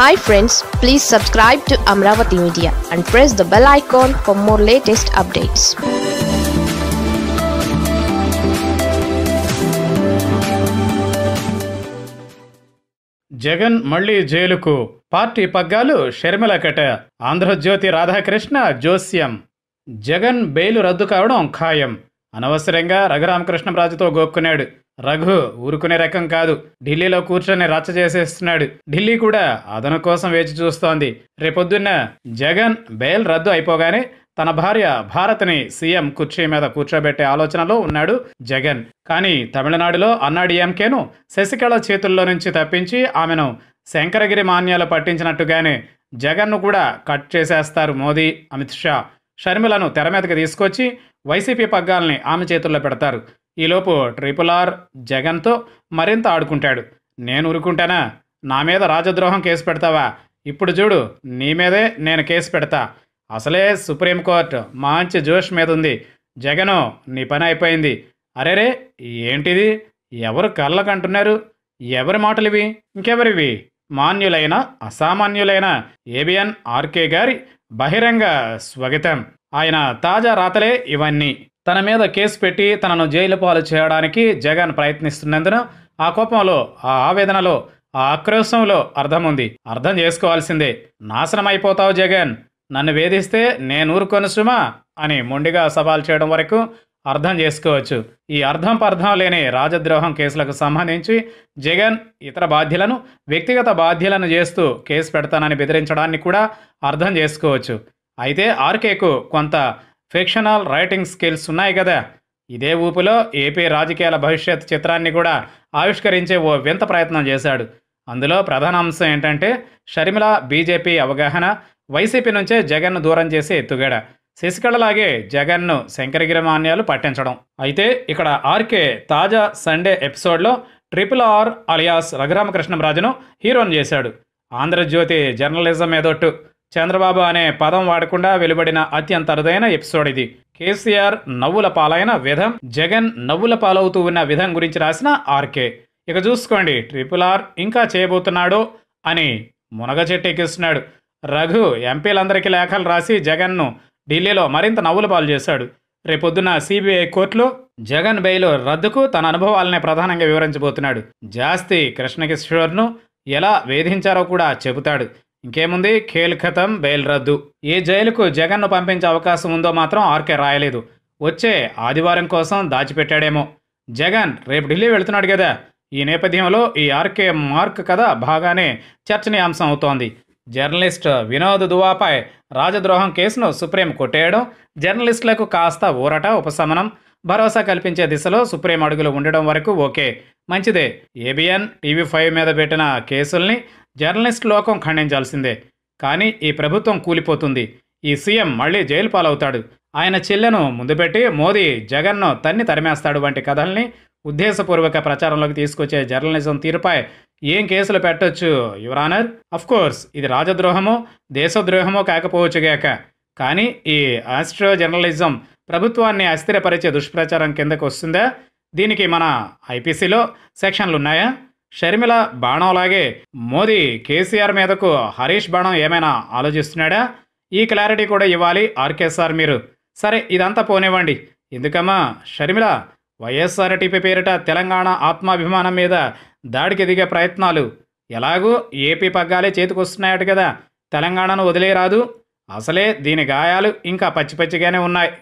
hi friends please subscribe to Amaravati media and press the bell icon for more latest updates Jagan మళ్లీ జైలుకు party పగ్గాలు షర్మిలకట ఆంధ్రజ్యోతి రాధాకృష్ణ జోస్యం Jagan bail రద్దు కావడం ఖాయం అనవసరంగా రఘురామకృష్ణ రాజుతో గోక్కున్నాడు రఘు ఊరుకునే రకం కాదు ఢిల్లీలో కూర్చొని రచ్చ చేసేస్తున్నాడు ఢిల్లీ కూడా అదను కోసం వేచి చూస్తోంది రేపొద్దున్న జగన్ బెయిల్ రద్దు అయిపోగానే తన భార్య భారత్ని సీఎం కుర్చీ మీద కూర్చోబెట్టే ఆలోచనలో ఉన్నాడు జగన్ కానీ తమిళనాడులో అన్నాడీఎంకేను శశికళ చేతుల్లో నుంచి తప్పించి ఆమెను శంకరగిరి మాన్యాలు పట్టించినట్టుగానే జగన్ను కూడా కట్ చేసేస్తారు మోదీ అమిత్ షా షర్మిలను తెర మీదకి తీసుకొచ్చి వైసీపీ పగ్గాల్ని ఆమె చేతుల్లో పెడతారు ఈలోపు ట్రిపుల్ ఆర్ జగన్తో మరింత ఆడుకుంటాడు నేను ఉరుకుంటానా నా మీద రాజద్రోహం కేసు పెడతావా ఇప్పుడు చూడు నీ మీదే నేను కేసు పెడతా అసలే సుప్రీంకోర్టు మంచి జోష్ మీద ఉంది జగను నీ పని అయిపోయింది రే ఏంటిది ఎవరు కళ్ళకంటున్నారు ఎవరి మాటలివి ఇంకెవరివి మాన్యులైన అసామాన్యులైన ఏబిఎన్ ఆర్కే గారి బహిరంగ స్వాగతం ఆయన తాజా రాతలే ఇవన్నీ తన మీద కేసు పెట్టి తనను జైలు పాలు చేయడానికి జగన్ ప్రయత్నిస్తున్నందున ఆ కోపంలో ఆ ఆవేదనలో ఆ ఆక్రోశంలో అర్థం ఉంది అర్థం చేసుకోవాల్సిందే నాశనం అయిపోతావు జగన్ నన్ను వేధిస్తే నేను ఊరుకొని సుమా అని మొండిగా సవాల్ చేయడం వరకు అర్థం చేసుకోవచ్చు ఈ అర్థం పర్థం లేని రాజద్రోహం కేసులకు సంబంధించి జగన్ ఇతర బాధ్యులను వ్యక్తిగత బాధ్యులను చేస్తూ కేసు పెడతానని బెదిరించడాన్ని కూడా అర్థం చేసుకోవచ్చు అయితే ఆర్కేకు కొంత ఫిక్షనల్ రైటింగ్ స్కిల్స్ ఉన్నాయి కదా ఇదే ఊపిలో ఏపీ రాజకీయాల భవిష్యత్ చిత్రాన్ని కూడా ఆవిష్కరించే ఓ వింత ప్రయత్నం చేశాడు అందులో ప్రధాన అంశం ఏంటంటే షర్మిల బీజేపీ అవగాహన వైసీపీ నుంచే జగన్ను దూరం చేసే ఎత్తుగడ శశికళలాగే జగన్ను శంకరగిరి మాన్యాలు పట్టించడం అయితే ఇక్కడ ఆర్కే తాజా సండే ఎపిసోడ్లో ట్రిపుల్ ఆర్ అలియాస్ రఘురామకృష్ణం రాజును హీరోన్ చేశాడు ఆంధ్రజ్యోతి జర్నలిజం ఏదొట్టు చంద్రబాబు అనే పదం వాడకుండా వెలువడిన అత్యంత అరుదైన ఎపిసోడ్ ఇది కేసీఆర్ నవ్వుల పాలైన విధం జగన్ నవ్వుల పాలవుతూ ఉన్న విధం గురించి రాసిన ఆర్కే ఇక చూసుకోండి ట్రిపుల్ ఆర్ ఇంకా చేయబోతున్నాడు అని మునగ చెట్టెక్కిస్తున్నాడు రఘు ఎంపీలందరికీ లేఖలు రాసి జగన్ను ఢిల్లీలో మరింత నవ్వుల పాలు చేశాడు రేపొద్దున సిబిఐ కోర్టులో జగన్ బెయిల్ రద్దుకు తన అనుభవాలనే ప్రధానంగా వివరించబోతున్నాడు జాస్తి కృష్ణకిషోర్ను ఎలా వేధించారో కూడా చెబుతాడు ఇంకేముంది ఖేల్ ఖతం బెయిల్ రద్దు ఏ జైలుకు జగన్ను పంపించే అవకాశం ఉందో మాత్రం ఆర్కే రాయలేదు వచ్చే ఆదివారం కోసం దాచిపెట్టాడేమో జగన్ రేపు ఢిల్లీ వెళుతున్నాడు కదా ఈ నేపథ్యంలో ఈ ఆర్కే మార్క్ కథ బాగానే చర్చనీయాంశం అవుతోంది జర్నలిస్ట్ వినోద్ దువాపై రాజద్రోహం కేసును సుప్రీం కొట్టేయడం జర్నలిస్టులకు కాస్త ఊరట ఉపశమనం భరోసా కల్పించే దిశలో సుప్రీం అడుగులు ఉండడం వరకు ఓకే మంచిదే ఏబిఎన్ టీవీ ఫైవ్ మీద పెట్టిన కేసుల్ని జర్నలిస్ట్ లోకం ఖండించాల్సిందే కానీ ఈ ప్రభుత్వం కూలిపోతుంది ఈ సీఎం మళ్ళీ జైలు పాలవుతాడు ఆయన చెల్లెను ముందుపెట్టి మోదీ జగన్ను తన్ని తరిమేస్తాడు వంటి కథల్ని ఉద్దేశపూర్వక ప్రచారంలోకి తీసుకొచ్చే జర్నలిజం తీరుపై ఏం కేసులు పెట్టొచ్చు యువరానర్ కోర్స్ ఇది రాజద్రోహమో దేశద్రోహమో కాకపోవచ్చుగాక కానీ ఈ ఆస్ట్రో జర్నలిజం ప్రభుత్వాన్ని అస్థిరపరిచే దుష్ప్రచారం కిందకు వస్తుందా దీనికి మన ఐపీసీలో సెక్షన్లు ఉన్నాయా షర్మిల బాణంలాగే మోదీ కేసీఆర్ మీదకు హరీష్ బాణం ఏమైనా ఆలోచిస్తున్నాడా ఈ క్లారిటీ కూడా ఇవ్వాలి ఆర్కే మీరు సరే ఇదంతా పోనివ్వండి ఎందుకమ్మా షర్మిల వైఎస్ఆర్టీపీ పేరిట తెలంగాణ ఆత్మాభిమానం మీద దాడికి దిగే ప్రయత్నాలు ఎలాగూ ఏపీ పగ్గాలే చేతికొస్తున్నాయట కదా తెలంగాణను వదిలేరాదు అసలే దీని గాయాలు ఇంకా పచ్చి పచ్చిగానే ఉన్నాయి